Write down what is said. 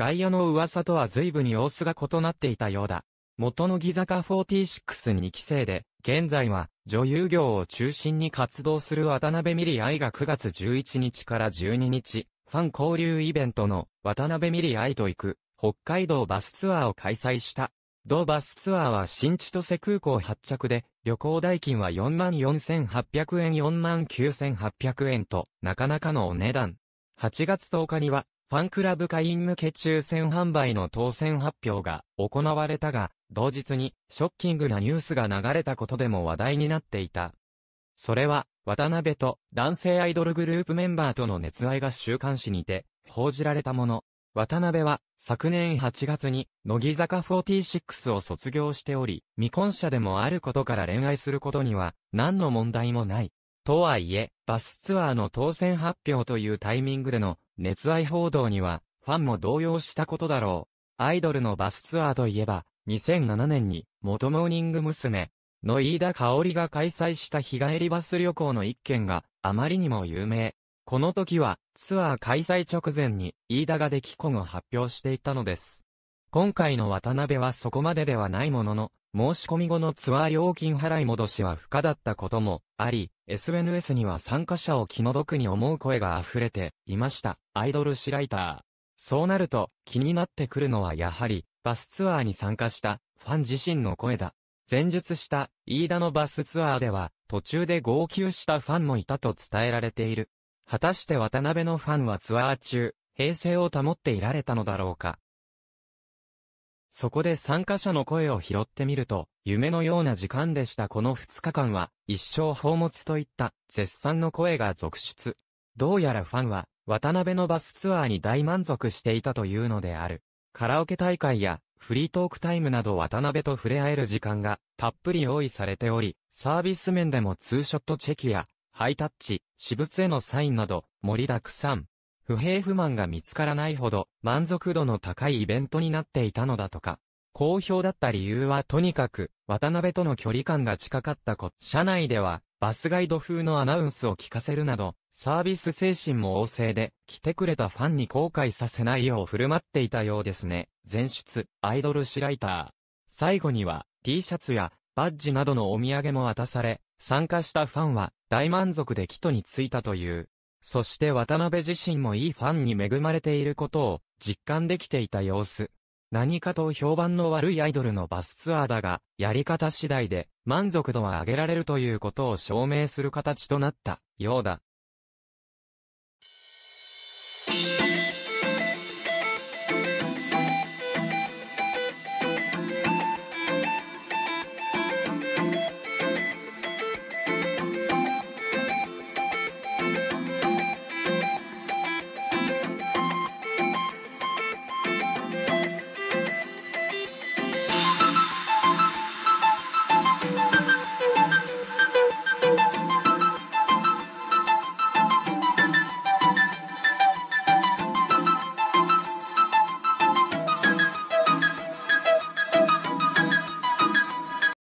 外野の噂とは随分様子が異なっていたようだ。元の木坂46に期生で、現在は女優業を中心に活動する渡辺美里愛が9月11日から12日、ファン交流イベントの渡辺美里愛と行く北海道バスツアーを開催した。同バスツアーは新千歳空港発着で、旅行代金は44,800円49,800円と、なかなかのお値段。8月10日には、ファンクラブ会員向け抽選販売の当選発表が行われたが、同日にショッキングなニュースが流れたことでも話題になっていた。それは、渡辺と男性アイドルグループメンバーとの熱愛が週刊誌にて報じられたもの。渡辺は昨年8月に乃木坂46を卒業しており、未婚者でもあることから恋愛することには何の問題もない。とはいえ、バスツアーの当選発表というタイミングでの熱愛報道には、ファンも動揺したことだろう。アイドルのバスツアーといえば、2007年に、元モーニング娘。の飯田香織が開催した日帰りバス旅行の一件が、あまりにも有名。この時は、ツアー開催直前に、飯田が出来婚を発表していたのです。今回の渡辺はそこまでではないものの、申し込み後のツアー料金払い戻しは不可だったこともあり、SNS には参加者を気の毒に思う声が溢れていました。アイドルシライター。そうなると気になってくるのはやはりバスツアーに参加したファン自身の声だ。前述した飯田のバスツアーでは途中で号泣したファンもいたと伝えられている。果たして渡辺のファンはツアー中、平静を保っていられたのだろうか。そこで参加者の声を拾ってみると、夢のような時間でしたこの2日間は、一生宝物といった、絶賛の声が続出。どうやらファンは、渡辺のバスツアーに大満足していたというのである。カラオケ大会や、フリートークタイムなど渡辺と触れ合える時間が、たっぷり用意されており、サービス面でもツーショットチェキや、ハイタッチ、私物へのサインなど、盛りだくさん。不平不満が見つからないほど満足度の高いイベントになっていたのだとか。好評だった理由はとにかく、渡辺との距離感が近かったこと。社内では、バスガイド風のアナウンスを聞かせるなど、サービス精神も旺盛で、来てくれたファンに後悔させないよう振る舞っていたようですね。前出、アイドルシライター。最後には、T シャツや、バッジなどのお土産も渡され、参加したファンは、大満足で帰途に着いたという。そして渡辺自身もいいファンに恵まれていることを実感できていた様子。何かと評判の悪いアイドルのバスツアーだが、やり方次第で満足度は上げられるということを証明する形となったようだ。